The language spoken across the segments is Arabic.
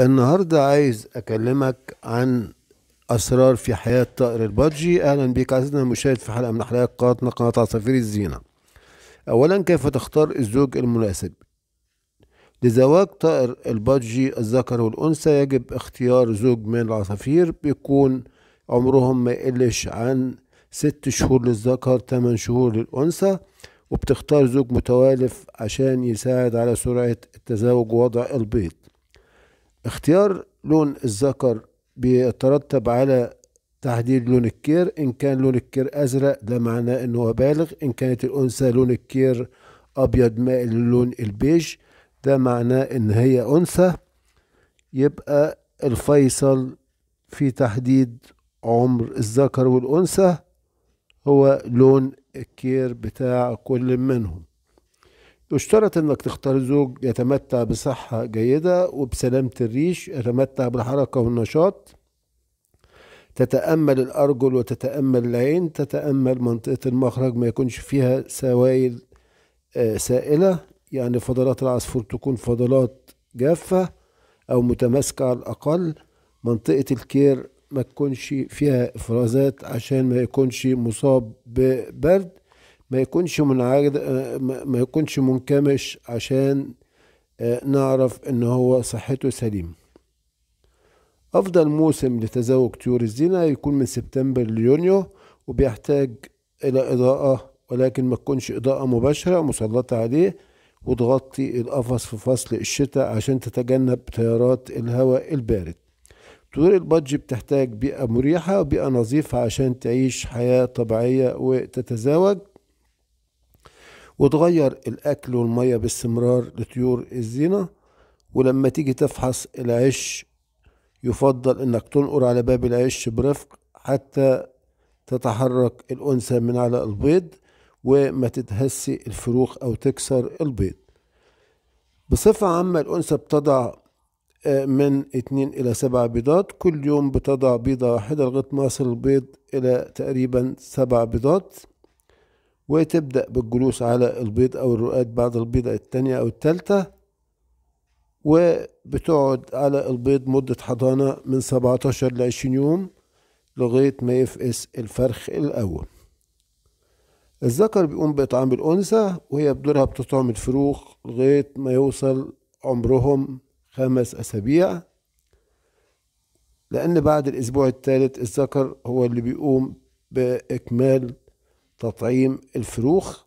النهارده عايز اكلمك عن اسرار في حياه طائر البادجي اهلا بك عزيزنا المشاهد في حلقه من حلقات قناتنا قناه عصافير الزينه اولا كيف تختار الزوج المناسب لزواج طائر البادجي الذكر والانثى يجب اختيار زوج من العصافير بيكون عمرهم ما يقلش عن ست شهور للذكر تمن شهور للانثى وبتختار زوج متوالف عشان يساعد على سرعه التزاوج ووضع البيض اختيار لون الذكر بيترتب على تحديد لون الكير إن كان لون الكير أزرق ده معناه إن هو بالغ إن كانت الأنثى لون الكير أبيض مائل للون البيج ده معناه إن هي أنثى يبقى الفيصل في تحديد عمر الذكر والأنثى هو لون الكير بتاع كل منهم يشترط انك تختار زوج يتمتع بصحة جيدة وبسلامة الريش يتمتع بالحركة والنشاط تتأمل الأرجل وتتأمل العين تتأمل منطقة المخرج ما يكونش فيها سوائل آه، سائلة يعني فضلات العصفور تكون فضلات جافة أو متماسكة على الأقل منطقة الكير ما تكونش فيها إفرازات عشان ما يكونش مصاب ببرد ما يكونش منعرض آه، ما يكونش منكمش عشان آه، نعرف ان هو صحته سليمة افضل موسم لتزاوج طيور الزينة يكون من سبتمبر ليونيو وبيحتاج الى اضاءة ولكن ما تكونش اضاءة مباشرة مسلطة عليه وتغطي القفص في فصل الشتاء عشان تتجنب تيارات الهواء البارد طيور البادج بتحتاج بيئة مريحة وبيئة نظيفة عشان تعيش حياة طبيعية وتتزاوج وتغير الأكل والمية باستمرار لطيور الزينة ولما تيجي تفحص العش يفضل إنك تنقر على باب العش برفق حتى تتحرك الأنثى من على البيض وما تتهسي الفروخ أو تكسر البيض بصفة عامة الأنثى بتضع آه، من اتنين إلى سبع بيضات كل يوم بتضع بيضة واحدة لغاية ما يصل البيض إلى تقريبا سبع بيضات وتبدأ بالجلوس على البيض أو الرقاد بعد البيضة التانية أو التالتة وبتقعد على البيض مدة حضانة من 17 ل 20 يوم لغاية ما يفقس الفرخ الأول الذكر بيقوم بإطعام الأنثى وهي بدورها بتطعم الفروخ لغاية ما يوصل عمرهم خمس أسابيع لأن بعد الأسبوع الثالث الذكر هو اللي بيقوم بإكمال تطعيم الفروخ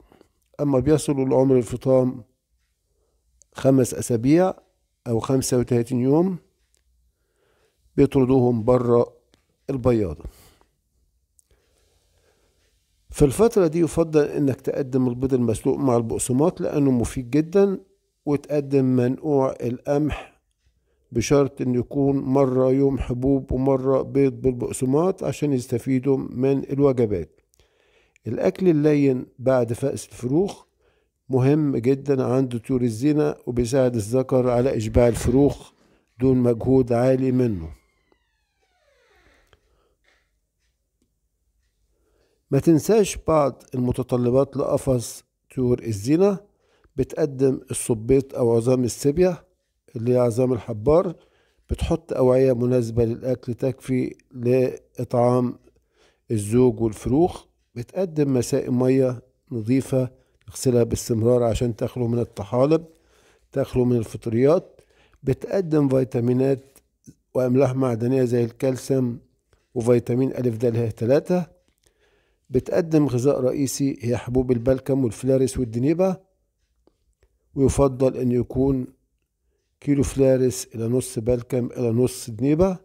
أما بيصل لعمر الفطام خمس أسابيع أو خمسة وتلاتين يوم بيطردوهم بره البياضة في الفترة دي يفضل إنك تقدم البيض المسلوق مع البقسماط لأنه مفيد جدا وتقدم منقوع القمح بشرط إن يكون مرة يوم حبوب ومرة بيض بالبقسماط عشان يستفيدوا من الوجبات الأكل اللين بعد فأس الفروخ مهم جدا عند طيور الزينة وبيساعد الذكر على إشباع الفروخ دون مجهود عالي منه ما تنساش بعض المتطلبات لقفص طيور الزينة بتقدم الصبيط أو عظام السبية اللي هي عظام الحبار بتحط أوعية مناسبة للأكل تكفي لإطعام الزوج والفروخ بتقدم مسائل مية نظيفة تغسلها باستمرار عشان تخلو من الطحالب تخلو من الفطريات بتقدم فيتامينات وأملاح معدنية زي الكالسيوم وفيتامين ألف د ه ثلاثة بتقدم غذاء رئيسي هي حبوب البلكم والفلارس والدنيبة ويفضل أن يكون كيلو فلارس إلى نص بلكم إلى نص دنيبة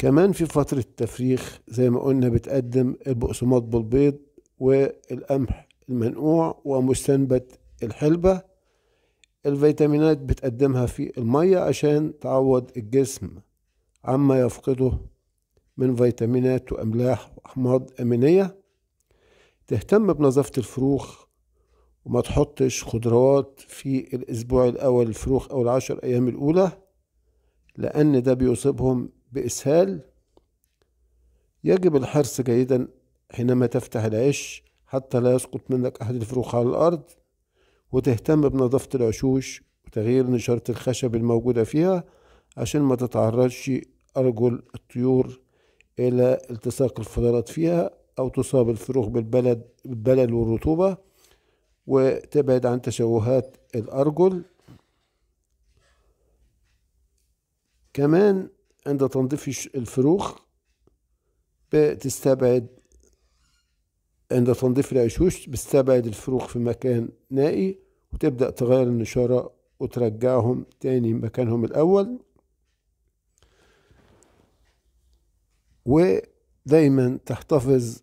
كمان في فترة التفريخ زي ما قلنا بتقدم البقسماط بالبيض والقمح المنقوع ومستنبت الحلبة الفيتامينات بتقدمها في المية عشان تعوض الجسم عما يفقده من فيتامينات وأملاح وأحماض أمينية تهتم بنظافة الفروخ وما تحطش خضروات في الأسبوع الأول الفروخ أو العشر أيام الأولى لأن ده بيصيبهم بإسهال يجب الحرص جيدا حينما تفتح العش حتى لا يسقط منك أحد الفروخ على الأرض وتهتم بنظافة العشوش وتغيير نشارة الخشب الموجودة فيها عشان ما تتعرضش أرجل الطيور إلى التصاق الفضلات فيها أو تصاب الفروخ بالبلد بالبلل والرطوبة وتبعد عن تشوهات الأرجل كمان عند تنظيف الفروخ بتستبعد عند تنظيف العشوش بتستبعد الفروخ في مكان نائي وتبدأ تغير النشارة وترجعهم تاني مكانهم الأول ودايما تحتفظ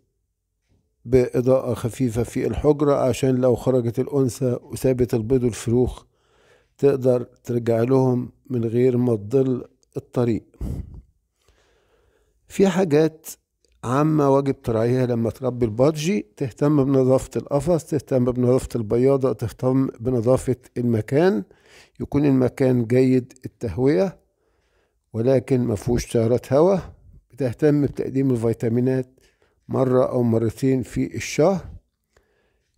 بإضاءة خفيفة في الحجرة عشان لو خرجت الأنثى وسابت البيض والفروخ تقدر ترجع لهم من غير ما تضل الطريق في حاجات عامة واجب تراعيها لما تربي البرجي تهتم بنظافة القفص تهتم بنظافة البياضة تهتم بنظافة المكان يكون المكان جيد التهوية ولكن مفهوش تيارات هواء بتهتم بتقديم الفيتامينات مرة أو مرتين في الشهر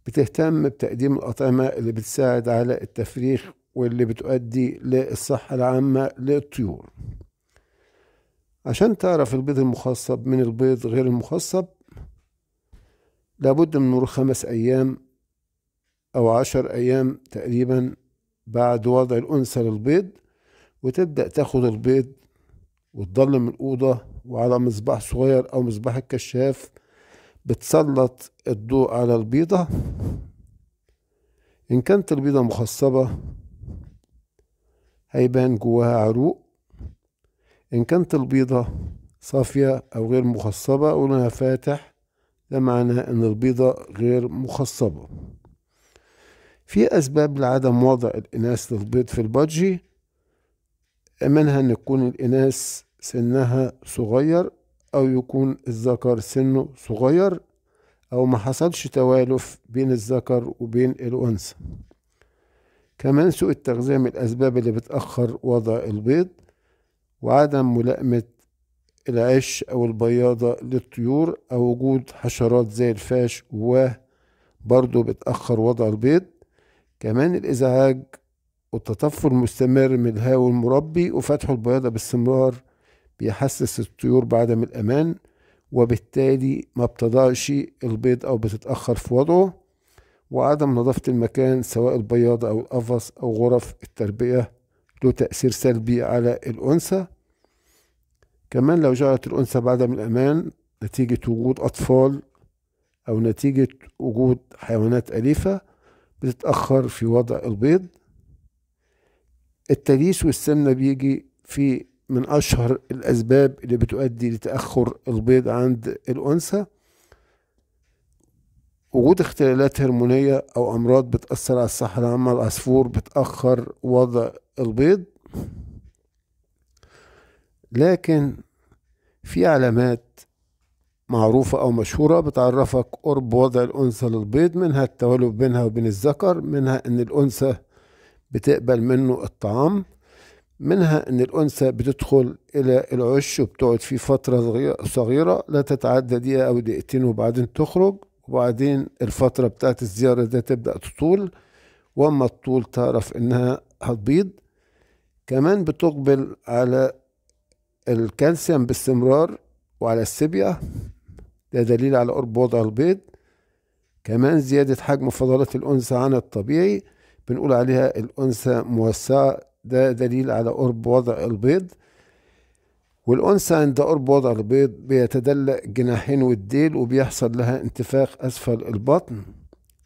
بتهتم بتقديم الأطعمة اللي بتساعد على التفريخ واللي بتؤدي للصحة العامة للطيور عشان تعرف البيض المخصب من البيض غير المخصب لابد من مرور خمس أيام أو عشر أيام تقريبا بعد وضع الأنثى للبيض وتبدأ تاخد البيض وتضل من الأوضة وعلى مصباح صغير أو مصباح الكشاف بتسلط الضوء على البيضة إن كانت البيضة مخصبة هيبان جواها عروق إن كانت البيضة صافية أو غير مخصبة قلنا فاتح ده معناه إن البيضة غير مخصبة في أسباب لعدم وضع الإناث للبيض في البادجي منها أن يكون الإناث سنها صغير أو يكون الذكر سنه صغير أو ما حصلش توالف بين الذكر وبين الأنثى كمان سوء التغذية من الأسباب اللي بتأخر وضع البيض وعدم ملائمة العش أو البياضة للطيور أو وجود حشرات زي الفاش وبرضه بتأخر وضع البيض كمان الإزعاج والتطفل المستمر من الهواء المربي وفتح البياضة باستمرار بيحسس الطيور بعدم الأمان وبالتالي ما بتضعش البيض أو بتتأخر في وضعه وعدم نظافة المكان سواء البياض أو القفص أو غرف التربية له تأثير سلبي على الأنثى كمان لو شعرت الأنثى بعدم الأمان نتيجة وجود أطفال أو نتيجة وجود حيوانات أليفة بتتأخر في وضع البيض التليس والسمنة بيجي في من أشهر الأسباب اللي بتؤدي لتأخر البيض عند الأنثى وجود اختلالات هرمونية أو أمراض بتأثر على الصحة العامة العصفور بتأخر وضع البيض لكن في علامات معروفة أو مشهورة بتعرفك قرب وضع الأنثى للبيض منها التوالف بينها وبين الذكر منها إن الأنثى بتقبل منه الطعام منها إن الأنثى بتدخل إلى العش وبتقعد فيه فترة صغيرة لا تتعدى دقيقة أو دقيقتين وبعدين تخرج وبعدين الفترة بتاعت الزيارة ده تبدأ تطول وما الطول تعرف انها هتبيض كمان بتقبل على الكالسيوم باستمرار وعلى السيبيا ده دليل على قرب وضع البيض كمان زيادة حجم فضلات الأنثى عن الطبيعي بنقول عليها الأنثى موسعة ده دليل على قرب وضع البيض والأنثى عند قرب وضع البيض بيتدلى جناحين والديل وبيحصل لها انتفاخ أسفل البطن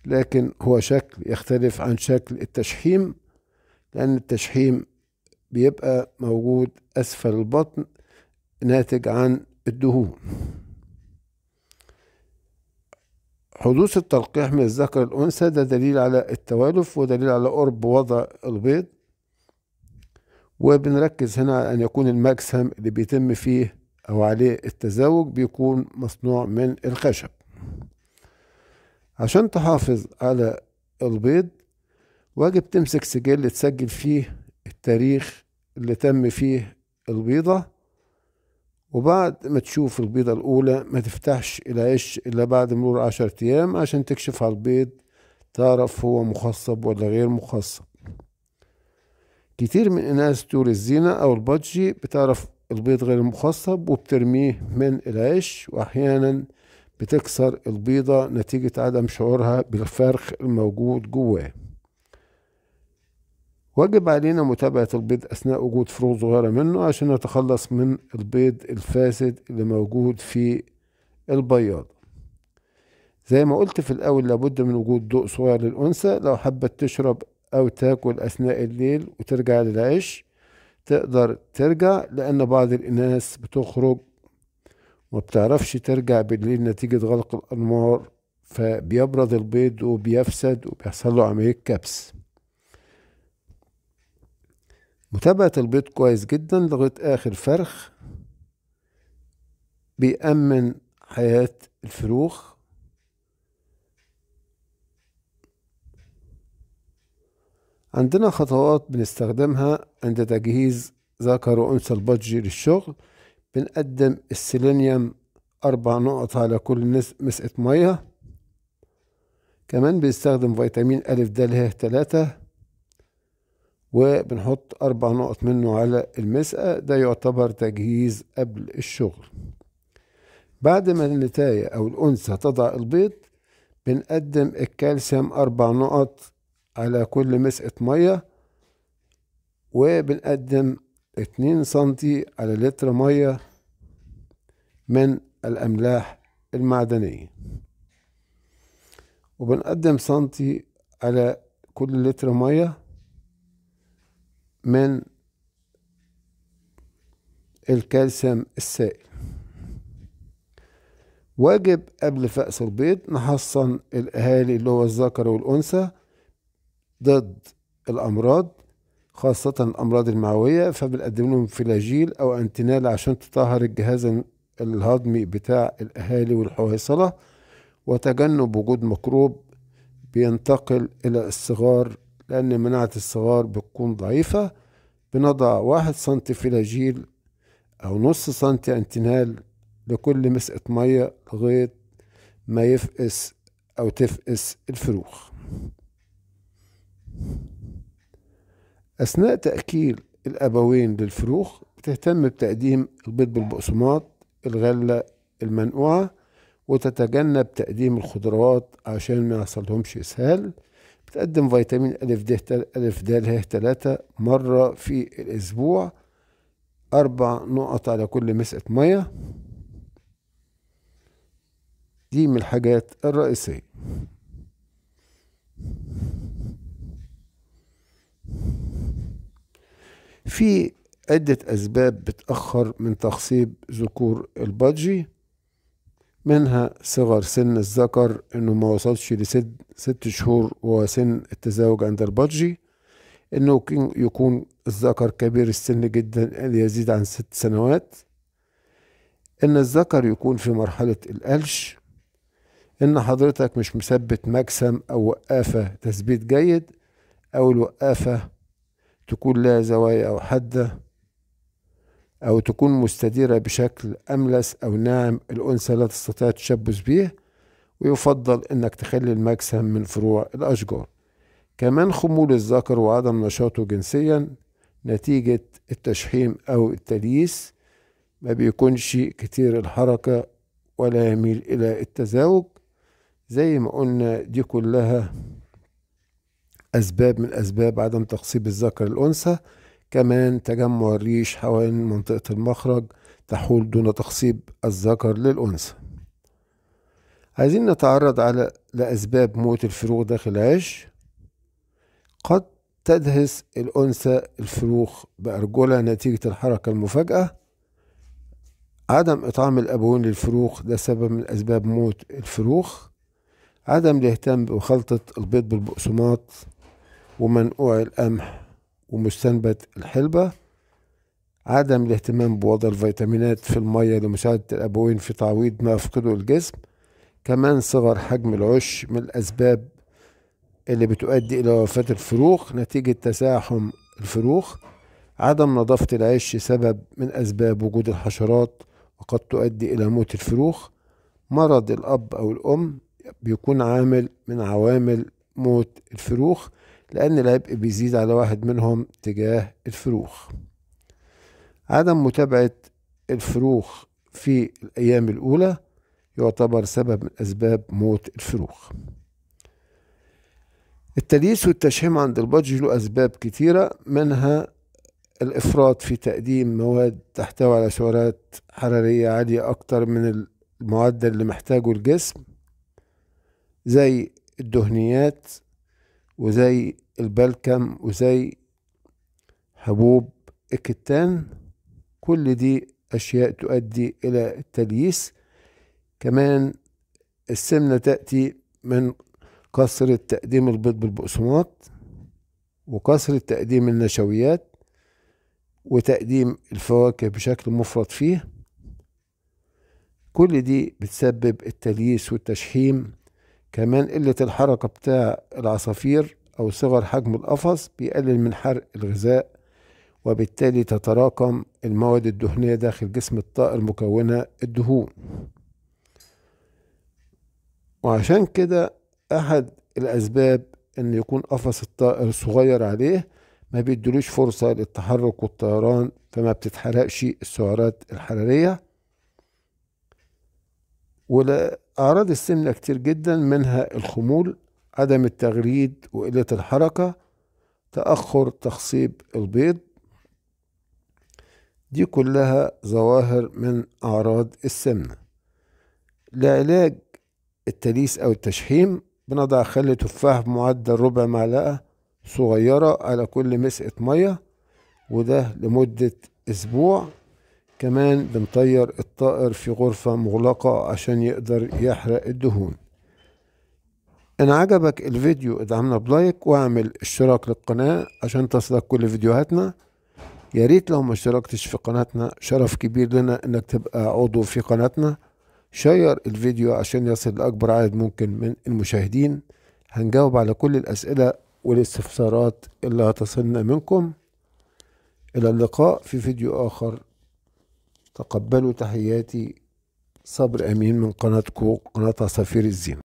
لكن هو شكل يختلف عن شكل التشحيم لأن التشحيم بيبقى موجود أسفل البطن ناتج عن الدهون حدوث التلقيح من الذكر الأنثى ده دليل على التوالف ودليل على قرب وضع البيض وبنركز هنا أن يكون المجسم اللي بيتم فيه أو عليه التزاوج بيكون مصنوع من الخشب عشان تحافظ على البيض واجب تمسك سجل تسجل فيه التاريخ اللي تم فيه البيضة وبعد ما تشوف البيضة الأولى ما تفتحش العش إلا بعد مرور عشرة أيام عشان تكشف على البيض تعرف هو مخصب ولا غير مخصب كتير من الناس طول الزينة أو البادجي بتعرف البيض غير المخصب وبترميه من العش وأحيانا بتكسر البيضة نتيجة عدم شعورها بالفرخ الموجود جواه واجب علينا متابعة البيض أثناء وجود فروض صغيرة منه عشان نتخلص من البيض الفاسد اللي موجود في البياض زي ما قلت في الأول لابد من وجود ضوء صغير للأنثى لو حبت تشرب أو تاكل أثناء الليل وترجع للعش تقدر ترجع لأن بعض الناس بتخرج بتعرفش ترجع بالليل نتيجة غلق الأنوار فبيبرد البيض وبيفسد وبيحصل له عملية كبس متابعة البيض كويس جدا لغاية آخر فرخ بيأمن حياة الفروخ عندنا خطوات بنستخدمها عند تجهيز ذكر وأنثى البادجي للشغل بنقدم السيلينيوم أربع نقط على كل مسقة مية كمان بنستخدم فيتامين ألف د ه تلاتة وبنحط أربع نقط منه على المسقة ده يعتبر تجهيز قبل الشغل بعد ما النتاية أو الأنثى تضع البيض بنقدم الكالسيوم أربع نقط على كل مسقة مية وبنقدم اتنين سنتي على لتر مية من الأملاح المعدنية وبنقدم سنتي على كل لتر مية من الكالسيوم السائل واجب قبل فقس البيض نحصن الأهالي اللي هو الذكر والأنثى ضد الأمراض خاصة الأمراض المعوية فبنقدم لهم فلاجيل أو أنتينال عشان تطهر الجهاز الهضمي بتاع الأهالي والحويصلة وتجنب وجود مكروب بينتقل إلى الصغار لأن مناعة الصغار بتكون ضعيفة بنضع واحد سنتي فلاجيل أو نص سنتي أنتينال لكل مسقة مية لغاية ما يفقس أو تفقس الفروخ أثناء تأكيل الأبوين للفروخ بتهتم بتقديم البيض بالبقسماط الغلة المنقوعة وتتجنب تقديم الخضروات عشان ما يحصلهمش إسهال بتقدم فيتامين ألف د ألف د ه تلاتة مرة في الأسبوع أربع نقط على كل مسقة مية دي من الحاجات الرئيسية في عدة أسباب بتأخر من تخصيب ذكور البادجي منها صغر سن الذكر إنه ما وصلش لست ست شهور وهو سن التزاوج عند البادجي إنه يكون الذكر كبير السن جدا يزيد عن ست سنوات إن الذكر يكون في مرحلة القلش إن حضرتك مش مثبت مكسم أو وقافة تثبيت جيد أو الوقافة تكون لها زوايا أو حادة أو تكون مستديرة بشكل أملس أو ناعم الأنثى لا تستطيع التشبث به ويفضل إنك تخلي المجسم من فروع الأشجار كمان خمول الذكر وعدم نشاطه جنسيا نتيجة التشحيم أو التلييس ما بيكونش كتير الحركة ولا يميل إلى التزاوج زي ما قلنا دي كلها أسباب من أسباب عدم تقصيب الذكر الأنثى كمان تجمع الريش حوالين منطقة المخرج تحول دون تقصيب الذكر للأنثى عايزين نتعرض على لأسباب موت الفروخ داخل العش قد تدهس الأنثى الفروخ بأرجلها نتيجة الحركة المفاجئة عدم إطعام الأبوين للفروخ ده سبب من أسباب موت الفروخ عدم الاهتمام بخلطة البيض بالبقسماط ومنقوع القمح ومستنبت الحلبة عدم الاهتمام بوضع الفيتامينات في المية لمساعدة الأبوين في تعويض ما يفقده الجسم كمان صغر حجم العش من الأسباب اللي بتؤدي إلى وفاة الفروخ نتيجة تساحم الفروخ عدم نظافة العش سبب من أسباب وجود الحشرات وقد تؤدي إلى موت الفروخ مرض الأب أو الأم بيكون عامل من عوامل موت الفروخ لأن العبء بيزيد على واحد منهم تجاه الفروخ عدم متابعة الفروخ في الأيام الأولى يعتبر سبب من أسباب موت الفروخ التليس والتشحيم عند البطج له أسباب كتيرة منها الإفراط في تقديم مواد تحتوي على سعرات حرارية عالية أكتر من المعدل اللي محتاجه الجسم زي الدهنيات وزي البلكم وزي حبوب الكتان كل دي أشياء تؤدي إلى التلييس كمان السمنة تأتي من كثرة تقديم البيض بالبقسماط وكثرة تقديم النشويات وتقديم الفواكه بشكل مفرط فيه كل دي بتسبب التلييس والتشحيم كمان قلة الحركة بتاع العصافير أو صغر حجم القفص بيقلل من حرق الغذاء وبالتالي تتراكم المواد الدهنية داخل جسم الطائر مكونة الدهون وعشان كده أحد الأسباب إن يكون قفص الطائر صغير عليه ما بيدلوش فرصة للتحرك والطيران فما بتتحرقش السعرات الحرارية ولأعراض السمنة كتير جدا منها الخمول عدم التغريد وقلة الحركة تأخر تخصيب البيض دي كلها ظواهر من أعراض السمنة لعلاج التليس أو التشحيم بنضع خل تفاح بمعدل ربع معلقة صغيرة على كل مسقة مية وده لمدة أسبوع كمان بنطير الطائر في غرفة مغلقة عشان يقدر يحرق الدهون إن عجبك الفيديو ادعمنا بلايك واعمل اشتراك للقناة عشان تصلك كل فيديوهاتنا يا ريت لو ما اشتركتش في قناتنا شرف كبير لنا انك تبقى عضو في قناتنا شير الفيديو عشان يصل لأكبر عدد ممكن من المشاهدين هنجاوب على كل الأسئلة والاستفسارات اللي هتصلنا منكم إلى اللقاء في فيديو آخر تقبلوا تحياتي صبر أمين من قناتكم قناة عصافير الزين